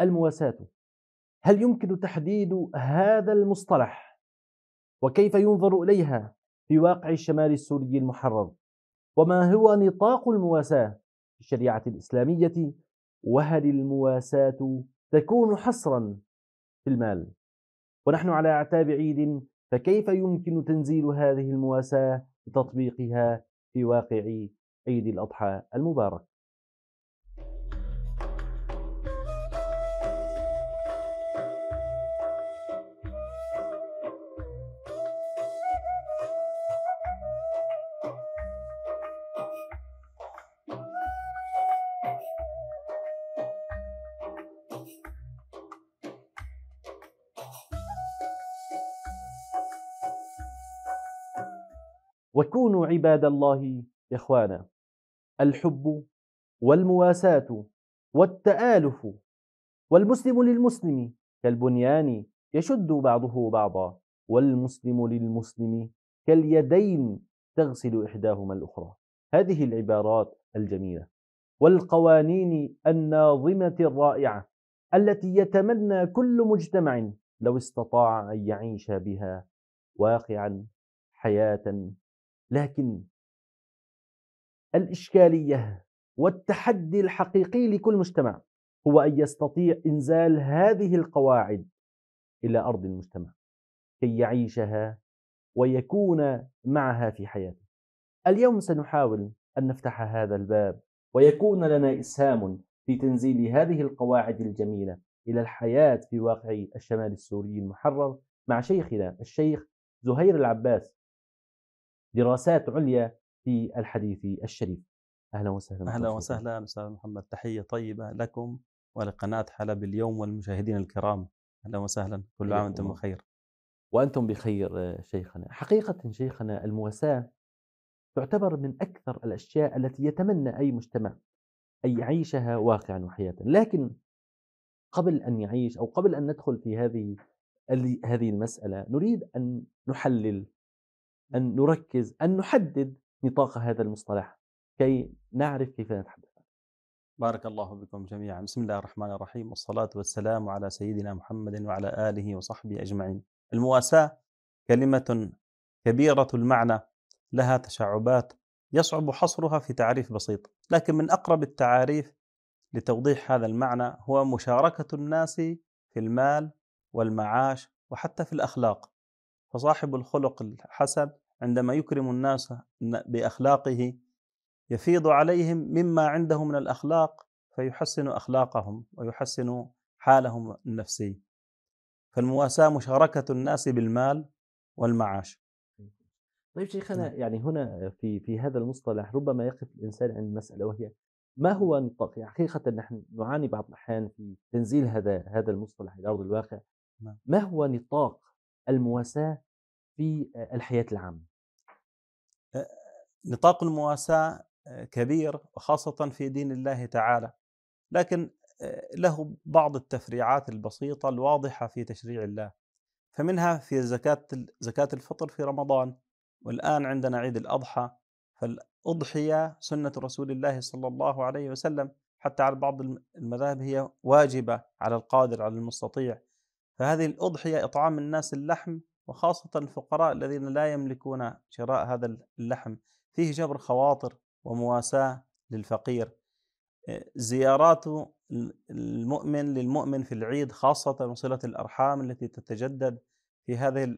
المواساة هل يمكن تحديد هذا المصطلح وكيف ينظر إليها في واقع الشمال السوري المحرر وما هو نطاق المواساة في الشريعة الإسلامية وهل المواساة تكون حصرا في المال ونحن على أعتاب عيد فكيف يمكن تنزيل هذه المواساة لتطبيقها في واقع عيد الأضحى المبارك وكونوا عباد الله إخوانا الحب والمواساة والتآلف والمسلم للمسلم كالبنيان يشد بعضه بعضا والمسلم للمسلم كاليدين تغسل إحداهما الأخرى هذه العبارات الجميلة والقوانين الناظمة الرائعة التي يتمنى كل مجتمع لو استطاع أن يعيش بها واقعا حياة لكن الإشكالية والتحدي الحقيقي لكل مجتمع هو أن يستطيع إنزال هذه القواعد إلى أرض المجتمع كي يعيشها ويكون معها في حياته اليوم سنحاول أن نفتح هذا الباب ويكون لنا إسهام في تنزيل هذه القواعد الجميلة إلى الحياة في واقع الشمال السوري المحرر مع شيخنا الشيخ زهير العباس دراسات عليا في الحديث الشريف اهلا وسهلا اهلا وسهلا استاذ محمد تحيه طيبه لكم ولقناه حلب اليوم والمشاهدين الكرام اهلا وسهلا كل عام وانتم بخير وانتم بخير شيخنا حقيقه شيخنا المواساه تعتبر من اكثر الاشياء التي يتمنى اي مجتمع ان يعيشها واقعا وحياه لكن قبل ان يعيش او قبل ان ندخل في هذه هذه المساله نريد ان نحلل أن نركز أن نحدد نطاق هذا المصطلح كي نعرف كيف نتحدث بارك الله بكم جميعا بسم الله الرحمن الرحيم والصلاة والسلام على سيدنا محمد وعلى آله وصحبه أجمعين المواساة كلمة كبيرة المعنى لها تشعبات يصعب حصرها في تعريف بسيط لكن من أقرب التعاريف لتوضيح هذا المعنى هو مشاركة الناس في المال والمعاش وحتى في الأخلاق فصاحب الخلق الحسن عندما يكرم الناس باخلاقه يفيض عليهم مما عنده من الاخلاق فيحسن اخلاقهم ويحسن حالهم النفسي فالمواساه مشاركه الناس بالمال والمعاش طيب شيخنا نعم. يعني هنا في في هذا المصطلح ربما يقف الانسان عند مساله وهي ما هو نطاق يعني حقيقه نحن نعاني بعض الاحيان في تنزيل هذا هذا المصطلح الى ارض الواقع نعم. ما هو نطاق المواساة في آه، الحياة العامة نطاق المواساة آه، كبير وخاصة في دين الله تعالى لكن آه، له بعض التفريعات البسيطة الواضحة في تشريع الله فمنها في زكاة زكاة الفطر في رمضان والآن عندنا عيد الأضحى فالأضحية سنة رسول الله صلى الله عليه وسلم حتى على بعض المذاهب هي واجبة على القادر على المستطيع فهذه الأضحية إطعام الناس اللحم وخاصة الفقراء الذين لا يملكون شراء هذا اللحم فيه جبر خواطر ومواساة للفقير آه، زيارات المؤمن للمؤمن في العيد خاصة وصلة الأرحام التي تتجدد في هذا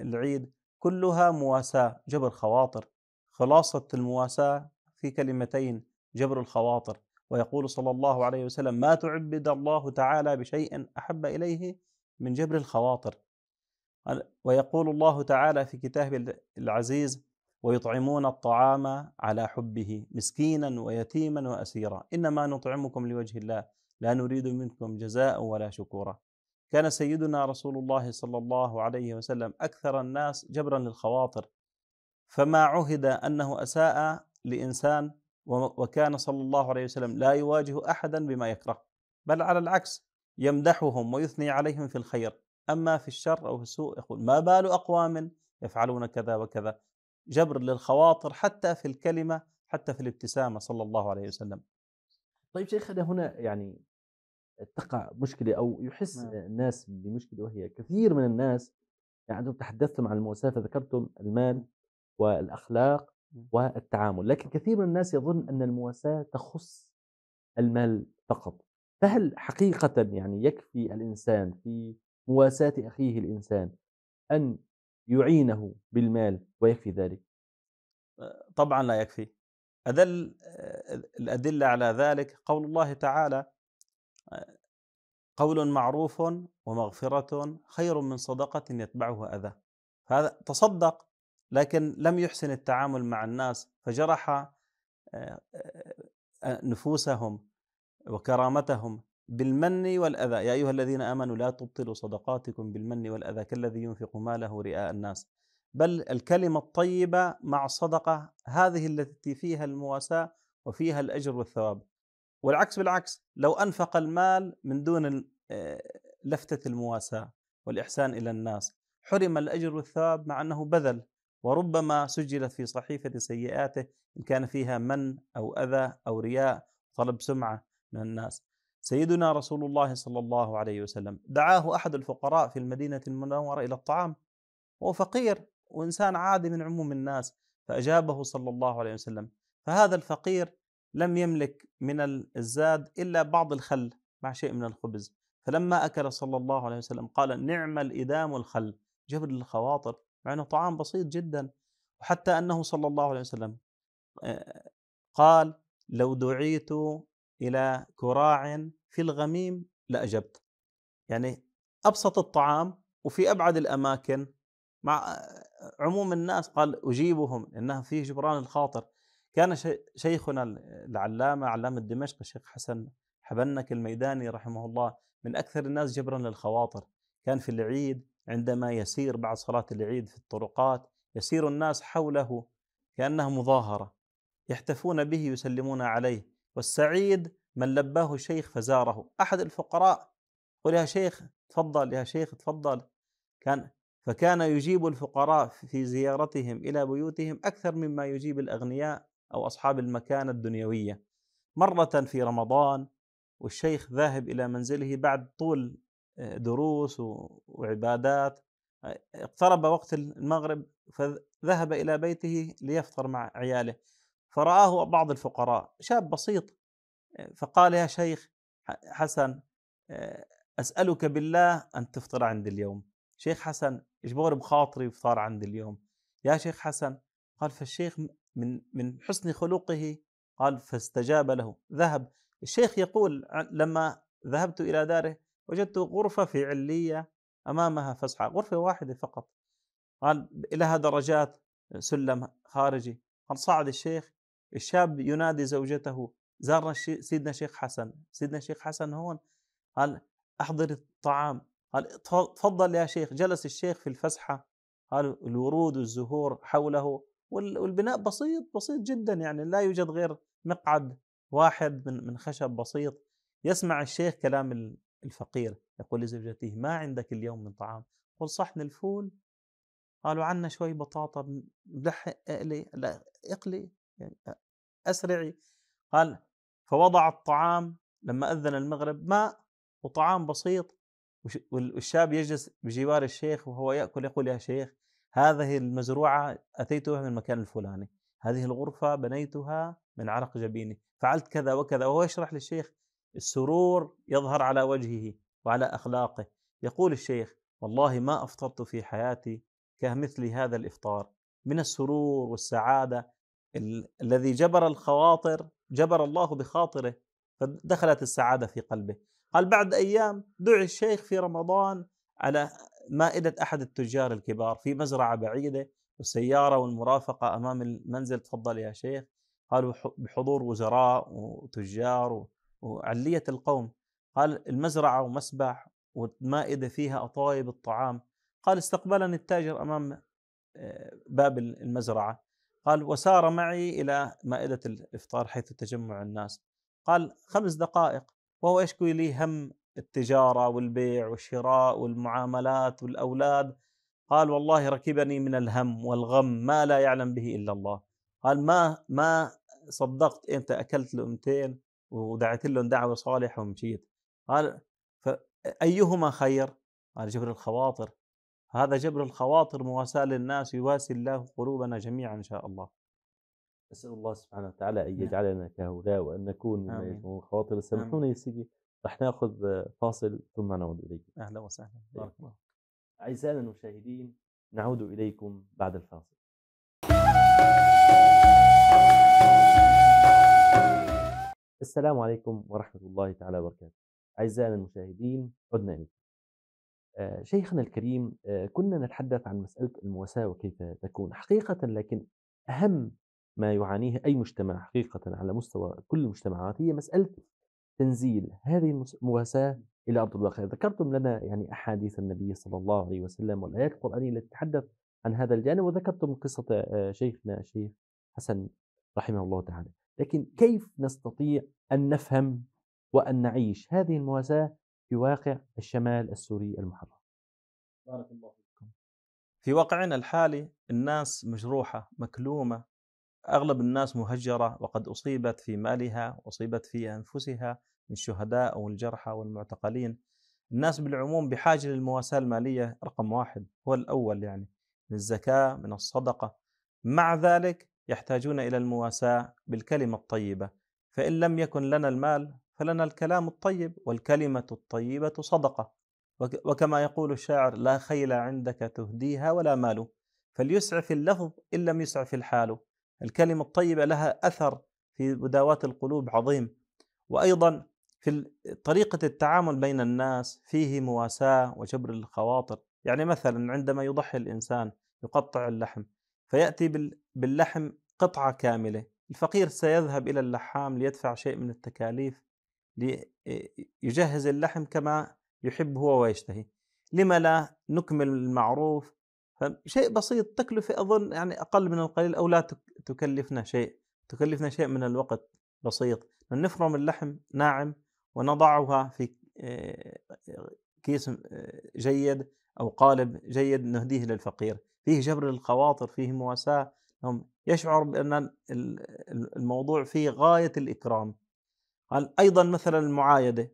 العيد كلها مواساة جبر خواطر خلاصة المواساة في كلمتين جبر الخواطر ويقول صلى الله عليه وسلم ما تعبد الله تعالى بشيء أحب إليه من جبر الخواطر ويقول الله تعالى في كتابه العزيز ويطعمون الطعام على حبه مسكينا ويتيما واسيرا انما نطعمكم لوجه الله لا نريد منكم جزاء ولا شكورا كان سيدنا رسول الله صلى الله عليه وسلم اكثر الناس جبرا للخواطر فما عهد انه اساء لانسان وكان صلى الله عليه وسلم لا يواجه احدا بما يكره بل على العكس يمدحهم ويثني عليهم في الخير أما في الشر أو في السوء يقول ما بال أقوام يفعلون كذا وكذا جبر للخواطر حتى في الكلمة حتى في الابتسامة صلى الله عليه وسلم طيب شيخنا هنا يعني تقع مشكلة أو يحس نعم. الناس بمشكلة وهي كثير من الناس يعني أنتم تحدثتم عن المؤسسات ذكرتم المال والأخلاق نعم. والتعامل لكن كثير من الناس يظن أن المواساة تخص المال فقط فهل حقيقة يعني يكفي الإنسان في مواساة أخيه الإنسان أن يعينه بالمال ويكفي ذلك؟ طبعا لا يكفي أدل الأدلة على ذلك قول الله تعالى قول معروف ومغفرة خير من صدقة يتبعها أذى هذا تصدق لكن لم يحسن التعامل مع الناس فجرح نفوسهم وكرامتهم بالمن والأذى يا أيها الذين آمنوا لا تبطلوا صدقاتكم بالمن والأذى كالذي ينفق ماله رئاء الناس بل الكلمة الطيبة مع الصدقة هذه التي فيها المواساة وفيها الأجر والثواب والعكس بالعكس لو أنفق المال من دون آه، لفتة المواساة والإحسان إلى الناس حرم الأجر والثواب مع أنه بذل وربما سجلت في صحيفة سيئاته إن كان فيها من أو أذى أو رياء طلب سمعة من الناس سيدنا رسول الله صلى الله عليه وسلم دعاه أحد الفقراء في المدينة المنورة إلى الطعام وهو فقير وإنسان عادي من عموم الناس فأجابه صلى الله عليه وسلم فهذا الفقير لم يملك من الزاد إلا بعض الخل مع شيء من الخبز فلما أكل صلى الله عليه وسلم قال نعم الإدام الخل جبل الخواطر مع أنه طعام بسيط جدا وحتى أنه صلى الله عليه وسلم آه، قال لو دعيت إلى كراع في الغميم لأجبت يعني أبسط الطعام وفي أبعد الأماكن مع عموم الناس قال أجيبهم إنها فيه جبران الخاطر كان شيخنا العلامة علامة دمشق الشيخ حسن حبنك الميداني رحمه الله من أكثر الناس جبرا للخواطر كان في العيد عندما يسير بعد صلاة العيد في الطرقات يسير الناس حوله كأنها مظاهرة يحتفون به يسلمون عليه والسعيد من لباه شيخ فزاره أحد الفقراء قل يا شيخ تفضل يا شيخ تفضل كان فكان يجيب الفقراء في زيارتهم إلى بيوتهم أكثر مما يجيب الأغنياء أو أصحاب المكانة الدنيوية مرة في رمضان والشيخ ذاهب إلى منزله بعد طول آه، دروس وعبادات آه، اقترب وقت المغرب فذهب إلى بيته ليفطر مع عياله فرآه بعض الفقراء شاب بسيط فقال يا شيخ حسن آه، أسألك بالله أن تفطر عندي اليوم شيخ حسن اجبر بخاطري افطار عندي اليوم يا شيخ حسن قال فالشيخ من من حسن خلقه قال فاستجاب له ذهب الشيخ يقول لما ذهبت إلى داره وجدت غرفة في علية أمامها فسحة غرفة واحدة فقط قال لها درجات سلم خارجي قال صعد الشيخ الشاب ينادي زوجته زارنا سيدنا شيخ حسن سيدنا شيخ حسن هون قال أحضر الطعام قال تفضل يا شيخ جلس الشيخ في الفسحة قال الورود والزهور حوله والبناء بسيط بسيط جدا يعني لا يوجد غير مقعد واحد من من خشب بسيط يسمع الشيخ كلام الفقير يقول لزوجته ما عندك اليوم من طعام قل صحن الفول قالوا عنا شوي بطاطا بلحق اقلي لا اقلي يعني أسرعي قال فوضع الطعام لما أذن المغرب ماء وطعام بسيط والشاب يجلس بجوار الشيخ وهو يأكل يقول يا شيخ هذه المزروعة أتيتها من المكان الفلاني هذه الغرفة بنيتها من عرق جبيني فعلت كذا وكذا وهو يشرح للشيخ السرور يظهر على وجهه وعلى أخلاقه يقول الشيخ والله ما أفطرت في حياتي كمثل هذا الإفطار من السرور والسعادة ال- الذي جبر الخواطر جبر الله بخاطره فدخلت السعاده في قلبه قال بعد ايام دعي الشيخ في رمضان على مائده احد التجار الكبار في مزرعه بعيده والسياره والمرافقه امام المنزل تفضل يا شيخ قالوا بحضور وزراء وتجار وعليه القوم قال المزرعه ومسبح والمائده فيها اطايب الطعام قال استقبلني التاجر امام آه، باب المزرعه قال وسار معي إلى مائدة الإفطار حيث تجمع الناس قال خمس دقائق وهو يشكو لي هم التجارة والبيع والشراء والمعاملات والأولاد قال والله ركبني من الهم والغم ما لا يعلم به إلا الله قال ما ما صدقت أنت أكلت لقمتين ودعيت لهم دعوة صالحة ومشيت قال أيهما خير؟ قال جبر الخواطر هذا جبر الخواطر مواساة للناس يواسي الله قلوبنا جميعا إن شاء الله أسأل الله سبحانه وتعالى أن نعم. يجعلنا كهؤلاء وأن نكون من الخواطر سامحونا يا سيدي رح ناخذ فاصل ثم نعود إليكم أهلا وسهلا طيب. بارك الله أعزائنا المشاهدين نعود إليكم بعد الفاصل السلام عليكم ورحمة الله تعالى وبركاته أعزائنا المشاهدين عدنا إليكم آه، شيخنا الكريم آه، كنا نتحدث عن مسألة المواساة وكيف تكون حقيقة لكن أهم ما يعانيه أي مجتمع حقيقة على مستوى كل المجتمعات هي مسألة تنزيل هذه المواساة إلى أرض الواقع ذكرتم لنا يعني أحاديث النبي صلى الله عليه وسلم والآيات القرآنية التي تتحدث عن هذا الجانب وذكرتم قصة آه، شيخنا الشيخ حسن رحمه الله تعالى لكن كيف نستطيع أن نفهم وأن نعيش هذه المواساة في واقع الشمال السوري المحرر بارك الله فيكم في واقعنا الحالي الناس مجروحة مكلومة أغلب الناس مهجرة وقد أصيبت في مالها أصيبت في أنفسها من الشهداء والجرحى والمعتقلين الناس بالعموم بحاجة للمواساة المالية رقم واحد هو الأول يعني من الزكاة من الصدقة مع ذلك يحتاجون إلى المواساة بالكلمة الطيبة فإن لم يكن لنا المال فلنا الكلام الطيب والكلمة الطيبة صدقة وكما يقول الشاعر لا خيل عندك تهديها ولا مال فليسعف اللفظ إن لم يسعف الحال الكلمة الطيبة لها أثر في بداوات القلوب عظيم وأيضا في طريقة التعامل بين الناس فيه مواساة وجبر الخواطر يعني مثلا عندما يضحي الإنسان يقطع اللحم فيأتي باللحم قطعة كاملة الفقير سيذهب إلى اللحام ليدفع شيء من التكاليف ليجهز اللحم كما يحب هو ويشتهي لما لا نكمل المعروف شيء بسيط تكلفة أظن يعني أقل من القليل أو لا تكلفنا شيء تكلفنا شيء من الوقت بسيط نفرم اللحم ناعم ونضعها في كيس جيد أو قالب جيد نهديه للفقير فيه جبر الخواطر فيه مواساة يشعر بأن الموضوع فيه غاية الإكرام قال أيضا مثلا المعايدة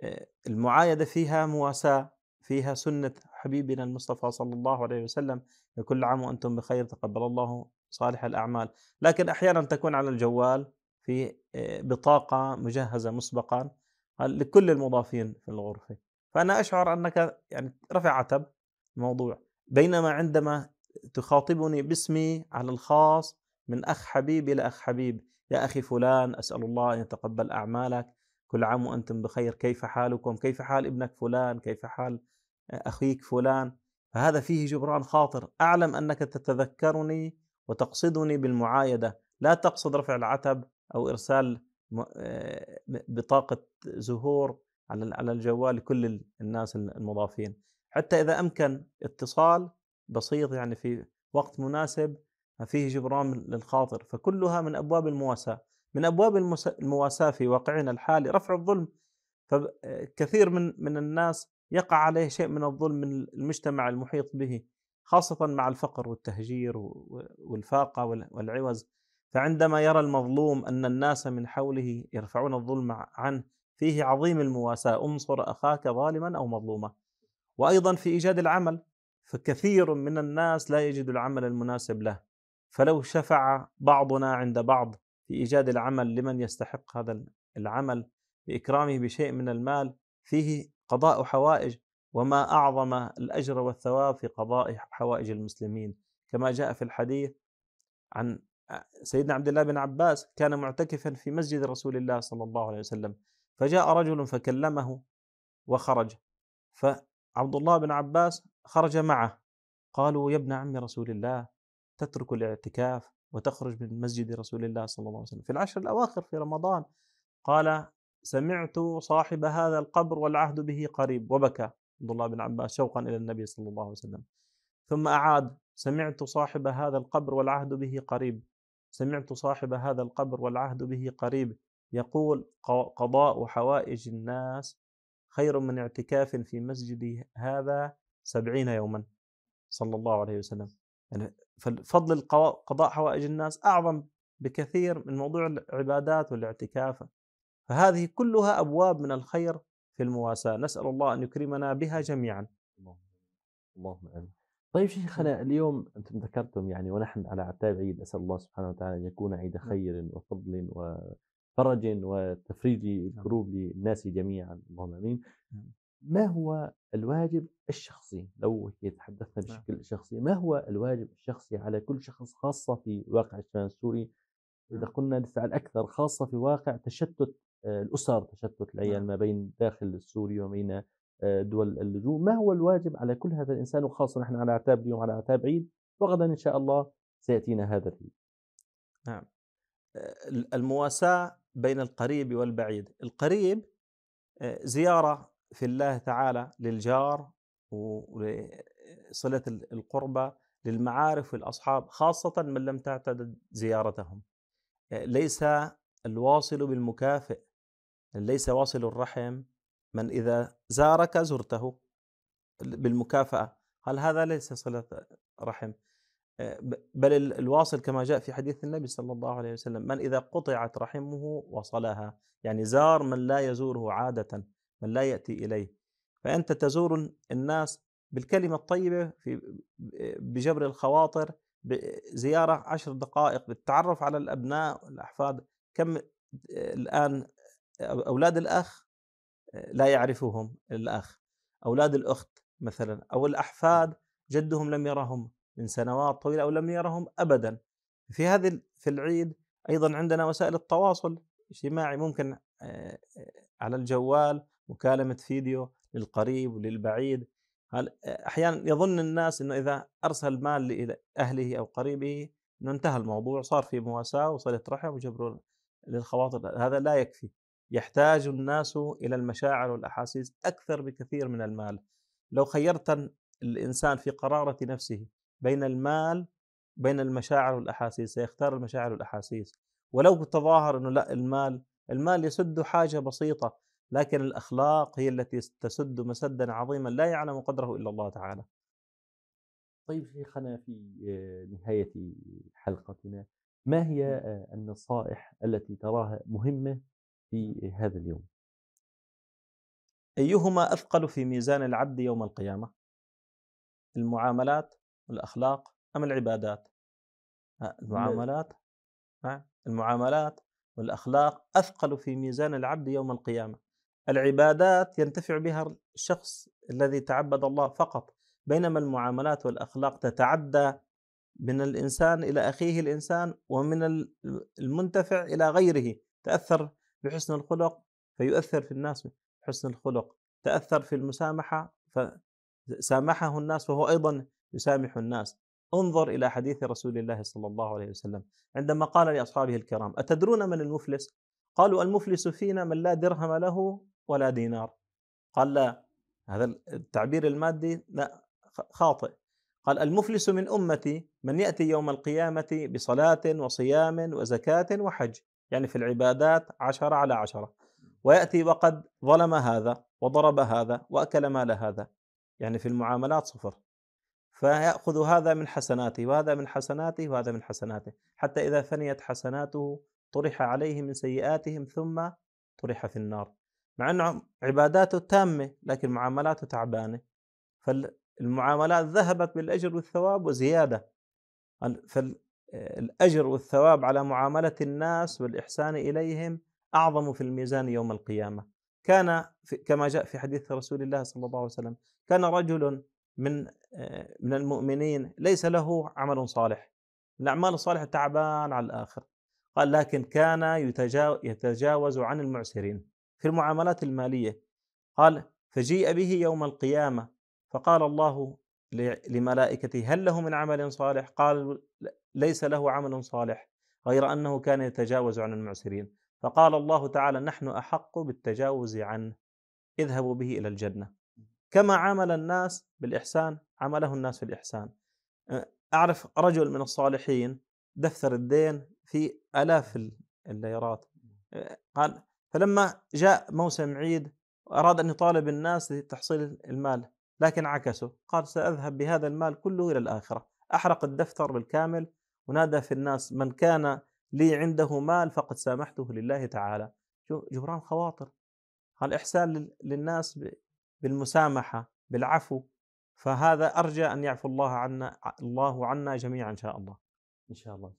آه، المعايدة فيها مواساة فيها سنة حبيبنا المصطفى صلى الله عليه وسلم كل عام وأنتم بخير تقبل الله صالح الأعمال لكن أحيانا تكون على الجوال في آه، بطاقة مجهزة مسبقا لكل المضافين في الغرفة فأنا أشعر أنك يعني رفع عتب الموضوع بينما عندما تخاطبني باسمي على الخاص من أخ حبيب إلى أخ حبيب يا أخي فلان أسأل الله أن يتقبل أعمالك كل عام وأنتم بخير كيف حالكم كيف حال ابنك فلان كيف حال أخيك فلان فهذا فيه جبران خاطر أعلم أنك تتذكرني وتقصدني بالمعايدة لا تقصد رفع العتب أو إرسال آه، بطاقة زهور على على الجوال لكل الناس المضافين حتى إذا أمكن اتصال بسيط يعني في وقت مناسب فيه جبران للخاطر فكلها من أبواب المواساة من أبواب المواساة في واقعنا الحالي رفع الظلم فكثير من من الناس يقع عليه شيء من الظلم من المجتمع المحيط به خاصة مع الفقر والتهجير والفاقة والعوز فعندما يرى المظلوم أن الناس من حوله يرفعون الظلم عنه فيه عظيم المواساة أنصر أخاك ظالما أو مظلوما وأيضا في إيجاد العمل فكثير من الناس لا يجد العمل المناسب له فلو شفع بعضنا عند بعض في ايجاد العمل لمن يستحق هذا العمل باكرامه بشيء من المال فيه قضاء حوائج وما اعظم الاجر والثواب في قضاء حوائج المسلمين كما جاء في الحديث عن سيدنا عبد الله بن عباس كان معتكفا في مسجد رسول الله صلى الله عليه وسلم فجاء رجل فكلمه وخرج فعبد الله بن عباس خرج معه قالوا يا ابن عم رسول الله تترك الاعتكاف وتخرج من مسجد رسول الله صلى الله عليه وسلم في العشر الأواخر في رمضان قال سمعت صاحب هذا القبر والعهد به قريب وبكى عبد الله بن عباس شوقا إلى النبي صلى الله عليه وسلم ثم أعاد سمعت صاحب هذا القبر والعهد به قريب سمعت صاحب هذا القبر والعهد به قريب يقول قضاء حوائج الناس خير من اعتكاف في مسجد هذا سبعين يوما صلى الله عليه وسلم يعني فضل قضاء حوائج الناس اعظم بكثير من موضوع العبادات والاعتكاف فهذه كلها ابواب من الخير في المواساه نسال الله ان يكرمنا بها جميعا اللهم امين طيب شيخنا نعم. اليوم انتم ذكرتم يعني ونحن على اعتاب عيد اسال الله سبحانه وتعالى ان يكون عيد نعم. خير وفضل وفرج وتفريج الكروب نعم. للناس جميعا اللهم امين ما هو الواجب الشخصي لو تحدثنا نعم. بشكل شخصي ما هو الواجب الشخصي على كل شخص خاصة في واقع الشمال السوري إذا نعم. قلنا نسأل أكثر خاصة في واقع تشتت آه، الأسر تشتت العيال نعم. ما بين داخل السوري وما بين آه، دول اللجوء ما هو الواجب على كل هذا الإنسان وخاصة نحن على اعتاب اليوم على اعتاب عيد وغدا إن شاء الله سيأتينا هذا العيد نعم آه، المواساة بين القريب والبعيد القريب زيارة في الله تعالى للجار وصلة القربى للمعارف والأصحاب خاصة من لم تعتد زيارتهم ليس الواصل بالمكافئ ليس واصل الرحم من إذا زارك زرته بالمكافأة هل هذا ليس صلة رحم بل الواصل كما جاء في حديث النبي صلى الله عليه وسلم من إذا قطعت رحمه وصلها يعني زار من لا يزوره عادة من لا يأتي إليه فأنت تزور الناس بالكلمة الطيبة في بجبر الخواطر بزيارة عشر دقائق بالتعرف على الأبناء والأحفاد كم الآن أولاد الأخ لا يعرفهم الأخ أولاد الأخت مثلا أو الأحفاد جدهم لم يرهم من سنوات طويلة أو لم يرهم أبدا في هذه في العيد أيضا عندنا وسائل التواصل الاجتماعي ممكن آه، على الجوال مكالمه فيديو للقريب وللبعيد احيانا يظن الناس انه اذا ارسل مال لاهله او قريبه انه انتهى الموضوع صار في مواساه وصله رحم وجبر للخواطر هذا لا يكفي يحتاج الناس الى المشاعر والاحاسيس اكثر بكثير من المال لو خيرت الانسان في قراره نفسه بين المال بين المشاعر والاحاسيس سيختار المشاعر والاحاسيس ولو تظاهر انه لا المال المال يسد حاجه بسيطه لكن الاخلاق هي التي تسد مسدا عظيما لا يعلم قدره الا الله تعالى. طيب شيخنا في آه، نهايه حلقتنا ما هي نعم. آه، النصائح التي تراها مهمه في هذا اليوم؟ ايهما اثقل في ميزان العبد يوم القيامه؟ المعاملات والاخلاق ام العبادات؟ آه، المعاملات المعاملات والاخلاق اثقل في ميزان العبد يوم القيامه العبادات ينتفع بها الشخص الذي تعبد الله فقط بينما المعاملات والاخلاق تتعدى من الانسان الى اخيه الانسان ومن المنتفع الى غيره تاثر بحسن الخلق فيؤثر في الناس حسن الخلق تاثر في المسامحه فسامحه الناس وهو ايضا يسامح الناس انظر الى حديث رسول الله صلى الله عليه وسلم عندما قال لاصحابه الكرام اتدرون من المفلس قالوا المفلس فينا من لا درهم له ولا دينار قال لا هذا التعبير المادي لا خاطئ قال المفلس من امتي من ياتي يوم القيامه بصلاه وصيام وزكاه وحج يعني في العبادات عشرة على عشرة ويأتي وقد ظلم هذا وضرب هذا وأكل مال هذا يعني في المعاملات صفر فيأخذ هذا من حسناته وهذا من حسناته وهذا من حسناته حتى إذا فنيت حسناته طرح عليه من سيئاتهم ثم طرح في النار مع أنه عباداته تامة لكن معاملاته تعبانة فالمعاملات ذهبت بالأجر والثواب وزيادة فالأجر والثواب على معاملة الناس والإحسان إليهم أعظم في الميزان يوم القيامة كان كما جاء في حديث رسول الله صلى الله عليه وسلم كان رجل من من المؤمنين ليس له عمل صالح الأعمال الصالحة تعبان على الآخر قال لكن كان يتجاوز عن المعسرين في المعاملات المالية قال فجيء به يوم القيامة فقال الله لملائكته هل له من عمل صالح قال ليس له عمل صالح غير أنه كان يتجاوز عن المعسرين فقال الله تعالى نحن أحق بالتجاوز عنه اذهبوا به إلى الجنة كما عامل الناس بالإحسان عمله الناس في الإحسان أعرف رجل من الصالحين دفتر الدين في آلاف الليرات قال فلما جاء موسم عيد أراد أن يطالب الناس لتحصيل المال لكن عكسه قال سأذهب بهذا المال كله إلى الآخرة أحرق الدفتر بالكامل ونادى في الناس من كان لي عنده مال فقد سامحته لله تعالى جبران خواطر قال إحسان للناس بالمسامحة بالعفو فهذا أرجى أن يعفو الله عنا الله عنا جميعا إن شاء الله إن شاء الله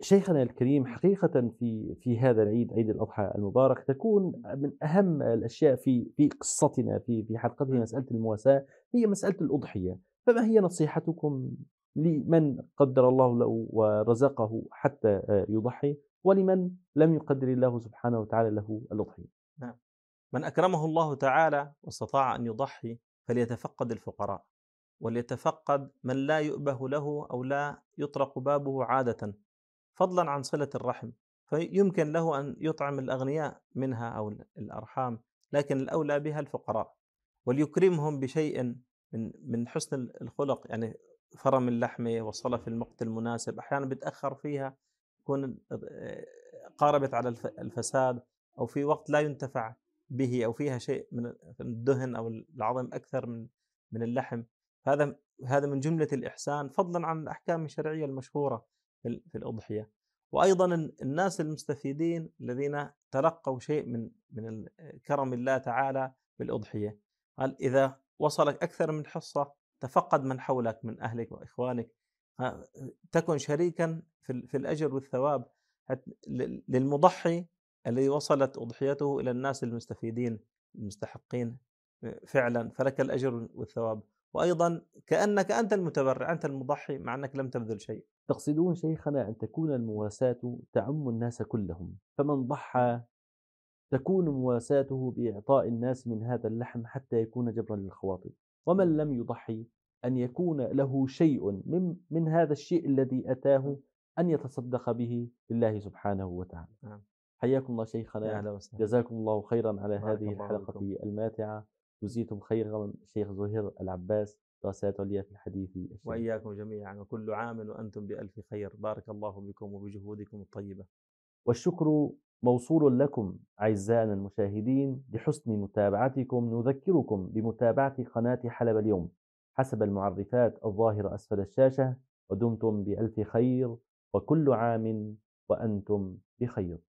شيخنا الكريم حقيقة في في هذا العيد عيد الأضحى المبارك تكون من أهم الأشياء في في قصتنا في في حلقتنا نعم. مسألة المواساة هي مسألة الأضحية فما هي نصيحتكم لمن قدر الله له ورزقه حتى يضحي ولمن لم يقدر الله سبحانه وتعالى له الأضحية نعم من أكرمه الله تعالى واستطاع أن يضحي فليتفقد الفقراء وليتفقد من لا يؤبه له أو لا يطرق بابه عادة فضلا عن صلة الرحم فيمكن له أن يطعم الأغنياء منها أو الأرحام لكن الأولى بها الفقراء وليكرمهم بشيء من من حسن الخلق يعني فرم اللحمة وصلها في الوقت المناسب أحيانا بتأخر فيها يكون آه، قاربت على الفساد أو في وقت لا ينتفع به أو فيها شيء من الدهن أو العظم أكثر من من اللحم هذا هذا من جملة الإحسان فضلا عن الأحكام الشرعية المشهورة في الأضحية وأيضا الناس المستفيدين الذين تلقوا شيء من من كرم الله تعالى بالأضحية قال إذا وصلك أكثر من حصة تفقد من حولك من أهلك وإخوانك تكن شريكا في الأجر والثواب للمضحي الذي وصلت أضحيته إلى الناس المستفيدين المستحقين فعلا فلك الأجر والثواب وأيضا كأنك أنت المتبرع أنت المضحي مع أنك لم تبذل شيء تقصدون شيخنا أن تكون المواساة تعم الناس كلهم فمن ضحى تكون مواساته بإعطاء الناس من هذا اللحم حتى يكون جبرا للخواطر ومن نعم. لم يضحي أن يكون له شيء من, من هذا الشيء الذي أتاه أن يتصدق به لله سبحانه وتعالى نعم. حياكم الله شيخنا جزاكم الله خيرا على هذه الحلقة الماتعة جزيتم خيرا شيخ زهير العباس دراسات عليا في الحديث وإياكم جميعا وكل عام وأنتم بألف خير بارك الله بكم وبجهودكم الطيبة والشكر موصول لكم أعزائنا المشاهدين لحسن متابعتكم نذكركم بمتابعة قناة حلب اليوم حسب المعرفات الظاهرة أسفل الشاشة ودمتم بألف خير وكل عام وأنتم بخير